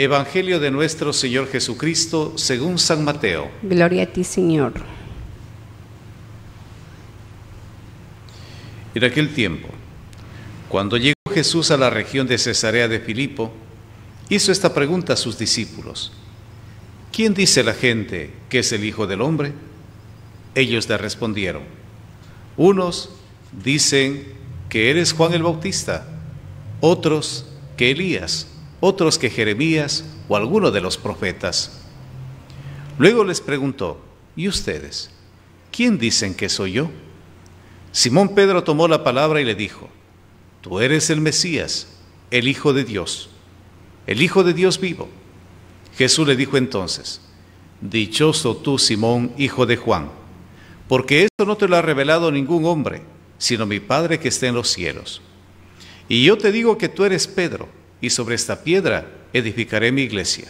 Evangelio de nuestro Señor Jesucristo según San Mateo. Gloria a ti, Señor. En aquel tiempo, cuando llegó Jesús a la región de Cesarea de Filipo, hizo esta pregunta a sus discípulos. ¿Quién dice la gente que es el Hijo del Hombre? Ellos le respondieron. Unos dicen que eres Juan el Bautista, otros que Elías otros que Jeremías o alguno de los profetas. Luego les preguntó, ¿y ustedes? ¿Quién dicen que soy yo? Simón Pedro tomó la palabra y le dijo, Tú eres el Mesías, el Hijo de Dios, el Hijo de Dios vivo. Jesús le dijo entonces, Dichoso tú, Simón, hijo de Juan, porque esto no te lo ha revelado ningún hombre, sino mi Padre que está en los cielos. Y yo te digo que tú eres Pedro, y sobre esta piedra edificaré mi iglesia.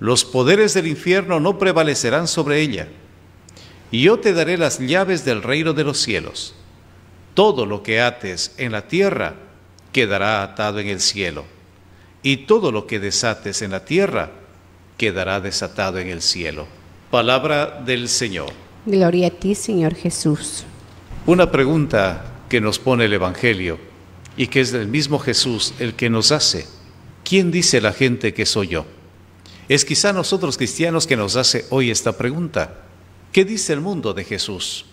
Los poderes del infierno no prevalecerán sobre ella, y yo te daré las llaves del reino de los cielos. Todo lo que ates en la tierra quedará atado en el cielo, y todo lo que desates en la tierra quedará desatado en el cielo. Palabra del Señor. Gloria a ti, Señor Jesús. Una pregunta que nos pone el Evangelio y que es el mismo Jesús el que nos hace. ¿Quién dice la gente que soy yo? Es quizá nosotros cristianos que nos hace hoy esta pregunta. ¿Qué dice el mundo de Jesús?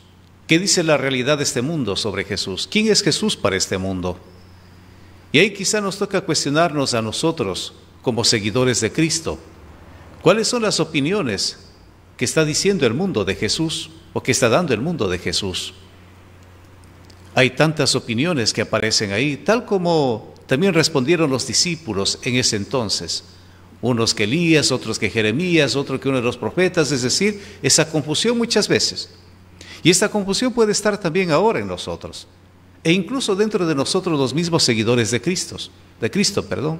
¿Qué dice la realidad de este mundo sobre Jesús? ¿Quién es Jesús para este mundo? Y ahí quizá nos toca cuestionarnos a nosotros como seguidores de Cristo. ¿Cuáles son las opiniones que está diciendo el mundo de Jesús o que está dando el mundo de Jesús? Hay tantas opiniones que aparecen ahí, tal como también respondieron los discípulos en ese entonces. Unos que Elías, otros que Jeremías, otros que uno de los profetas, es decir, esa confusión muchas veces. Y esta confusión puede estar también ahora en nosotros, e incluso dentro de nosotros los mismos seguidores de Cristo, de Cristo, perdón.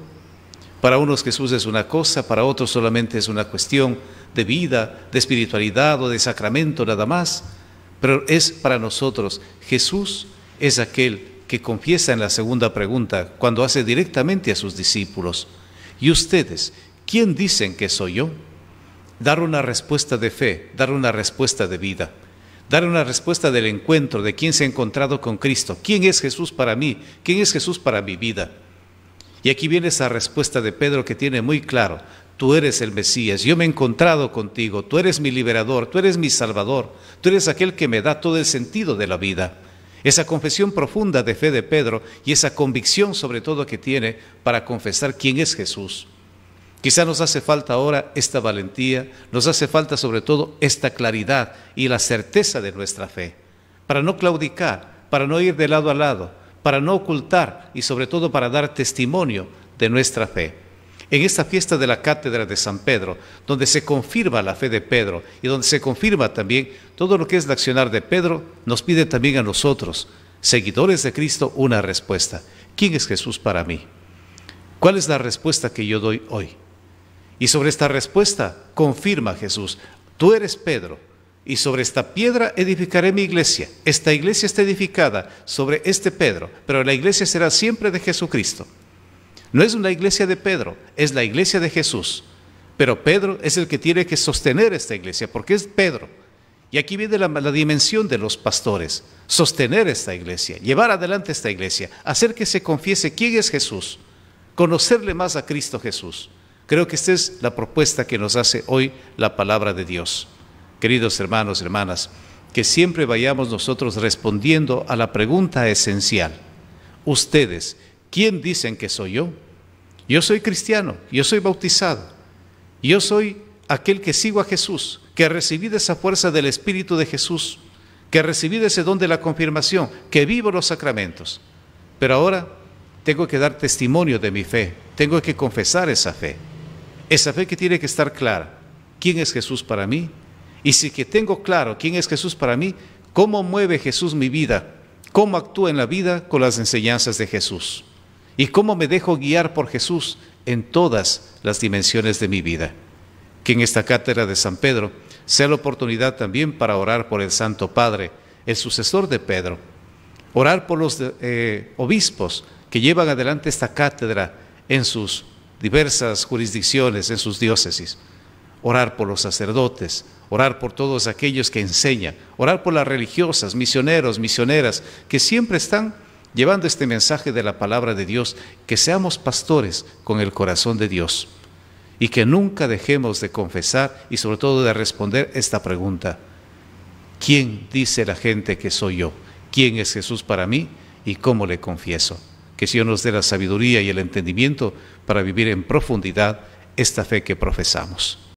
Para unos Jesús es una cosa, para otros solamente es una cuestión de vida, de espiritualidad o de sacramento nada más, pero es para nosotros Jesús es aquel que confiesa en la segunda pregunta cuando hace directamente a sus discípulos, ¿y ustedes quién dicen que soy yo? Dar una respuesta de fe, dar una respuesta de vida, dar una respuesta del encuentro, de quién se ha encontrado con Cristo, quién es Jesús para mí, quién es Jesús para mi vida. Y aquí viene esa respuesta de Pedro que tiene muy claro, tú eres el Mesías, yo me he encontrado contigo, tú eres mi liberador, tú eres mi salvador, tú eres aquel que me da todo el sentido de la vida esa confesión profunda de fe de Pedro y esa convicción sobre todo que tiene para confesar quién es Jesús. Quizá nos hace falta ahora esta valentía, nos hace falta sobre todo esta claridad y la certeza de nuestra fe, para no claudicar, para no ir de lado a lado, para no ocultar y sobre todo para dar testimonio de nuestra fe en esta fiesta de la cátedra de San Pedro, donde se confirma la fe de Pedro y donde se confirma también todo lo que es la accionar de Pedro, nos pide también a nosotros, seguidores de Cristo, una respuesta. ¿Quién es Jesús para mí? ¿Cuál es la respuesta que yo doy hoy? Y sobre esta respuesta confirma Jesús, tú eres Pedro, y sobre esta piedra edificaré mi iglesia. Esta iglesia está edificada sobre este Pedro, pero la iglesia será siempre de Jesucristo. No es una iglesia de Pedro, es la iglesia de Jesús. Pero Pedro es el que tiene que sostener esta iglesia, porque es Pedro. Y aquí viene la, dimensión de los pastores, sostener esta iglesia, llevar adelante esta iglesia, hacer que se confiese quién es Jesús, conocerle más a Cristo Jesús. Creo que esta es la propuesta que nos hace hoy la palabra de Dios. Queridos hermanos, hermanas, que siempre vayamos nosotros respondiendo a la pregunta esencial. Ustedes, ¿quién dicen que soy yo? Yo soy cristiano, yo soy bautizado, yo soy aquel que sigo a Jesús, que recibí recibido esa fuerza del Espíritu de Jesús, que recibí recibido ese don de la confirmación, que vivo los sacramentos. Pero ahora tengo que dar testimonio de mi fe, tengo que confesar esa fe, esa fe que tiene que estar clara. ¿Quién es Jesús para mí? Y si que tengo claro quién es Jesús para mí, ¿cómo mueve Jesús mi vida? ¿Cómo actúa en la vida con las enseñanzas de Jesús? y cómo me dejo guiar por Jesús en todas las dimensiones de mi vida. Que en esta cátedra de San Pedro sea la oportunidad también para orar por el Santo Padre, el sucesor de Pedro, orar por los eh, obispos que llevan adelante esta cátedra en sus diversas jurisdicciones, en sus diócesis, orar por los sacerdotes, orar por todos aquellos que enseñan, orar por las religiosas, misioneros, misioneras, que siempre están llevando este mensaje de la palabra de Dios, que seamos pastores con el corazón de Dios y que nunca dejemos de confesar y sobre todo de responder esta pregunta. ¿Quién dice la gente que soy yo? ¿Quién es Jesús para mí? ¿Y cómo le confieso? Que Dios nos dé la sabiduría y el entendimiento para vivir en profundidad esta fe que profesamos.